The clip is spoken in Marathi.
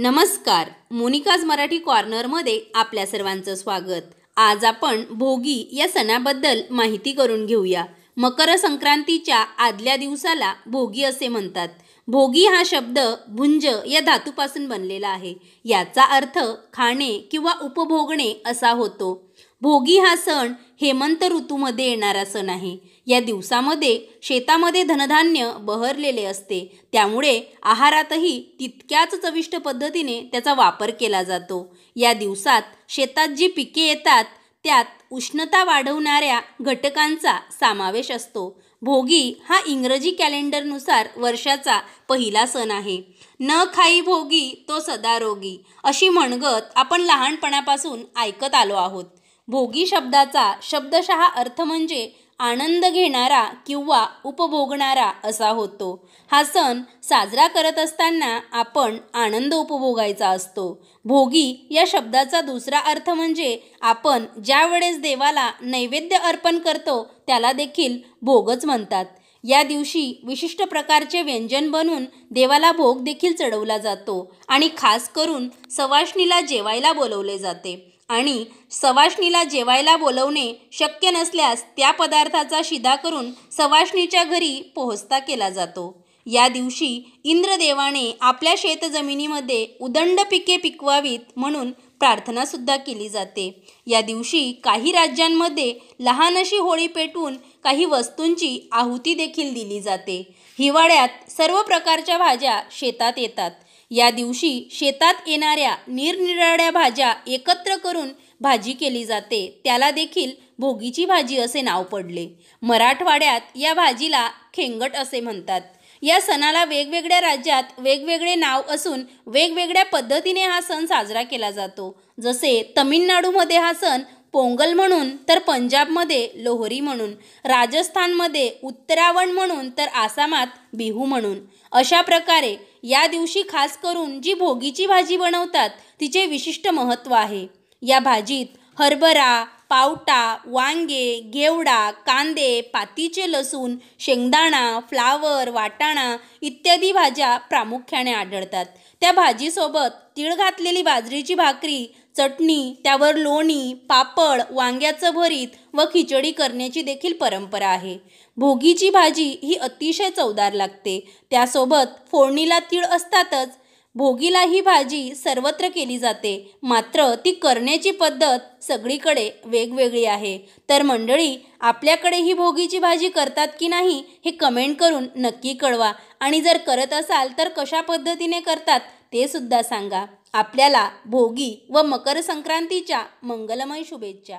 नमस्कार मोनिकाज मराठी कॉर्नरमध्ये आपल्या सर्वांचं स्वागत आज आपण भोगी या सणाबद्दल माहिती करून घेऊया मकर संक्रांतीच्या आदल्या दिवसाला भोगी असे म्हणतात भोगी हा शब्द भुंज या धातूपासून बनलेला आहे याचा अर्थ खाणे किंवा उपभोगणे असा होतो भोगी हा सण हेमंत ऋतूमध्ये येणारा सण आहे या दिवसामध्ये शेतामध्ये धनधान्य बहरलेले असते त्यामुळे आहारातही तितक्याच चविष्ट पद्धतीने त्याचा वापर केला जातो या दिवसात शेतात जी पिके येतात त्यात उष्णता वाढवणाऱ्या घटकांचा समावेश असतो भोगी हा इंग्रजी कॅलेंडरनुसार वर्षाचा पहिला सण आहे न खाई भोगी तो सदा रोगी अशी म्हणगत आपण लहानपणापासून ऐकत आलो आहोत भोगी शब्दाचा शब्दशः अर्थ म्हणजे आनंद घेणारा किंवा उपभोगणारा असा होतो हा सण साजरा करत असताना आपण आनंद उपभोगायचा असतो भोगी या शब्दाचा दुसरा अर्थ म्हणजे आपण ज्या वेळेस देवाला नैवेद्य अर्पण करतो त्याला देखील भोगच म्हणतात या दिवशी विशिष्ट प्रकारचे व्यंजन बनून देवाला भोग देखील चढवला जातो आणि खास करून सवाष्णीला जेवायला बोलवले जाते आणि सवाष्णीला जेवायला बोलवणे शक्य नसल्यास त्या पदार्थाचा शिदा करून सवाष्णीच्या घरी पोहोचता केला जातो या दिवशी इंद्रदेवाने आपल्या शेतजमिनीमध्ये उदंड पिके पिकवावीत म्हणून प्रार्थनासुद्धा केली जाते या दिवशी काही राज्यांमध्ये लहान अशी होळी पेटवून काही वस्तूंची आहुती देखील दिली जाते हिवाळ्यात सर्व प्रकारच्या भाज्या शेतात येतात या दिवशी शेतात येणाऱ्या निरनिराळ्या भाज्या एकत्र करून भाजी केली जाते त्याला देखील भोगीची भाजी असे नाव पडले मराठवाड्यात या भाजीला खेंगट असे म्हणतात या सणाला वेगवेगळ्या राज्यात वेगवेगळे नाव असून वेगवेगळ्या पद्धतीने हा सण साजरा केला जातो जसे तमिळनाडूमध्ये हा सण पोंगल म्हणून तर पंजाबमध्ये लोहरी म्हणून राजस्थानमध्ये उत्तरावण म्हणून तर आसामात बिहू म्हणून अशा प्रकारे या दिवशी खास करून जी भोगीची भाजी बनवतात तिचे विशिष्ट महत्त्व आहे या भाजीत हरभरा पावटा वांगे घेवडा कांदे पातीचे लसूण शेंगदाणा फ्लावर वाटाणा इत्यादी भाज्या प्रामुख्याने आढळतात त्या भाजीसोबत तीळ घातलेली बाजरीची भाकरी चटणी त्यावर लोणी पापड वांग्याचं भरीत व खिचडी करण्याची देखील परंपरा आहे भोगीची भाजी ही अतिशय चवदार लागते त्यासोबत फोडणीला तीळ असतातच भोगीला ही भाजी सर्वत्र केली जाते मात्र ती करण्याची पद्धत सगळीकडे वेगवेगळी आहे तर मंडळी आपल्याकडे ही भोगीची भाजी करतात की नाही हे कमेंट करून नक्की कळवा आणि जर करत असाल तर कशा पद्धतीने करतात ते सुद्धा सांगा आपल्याला भोगी व मकर संक्रांतीच्या मंगलमय शुभेच्छा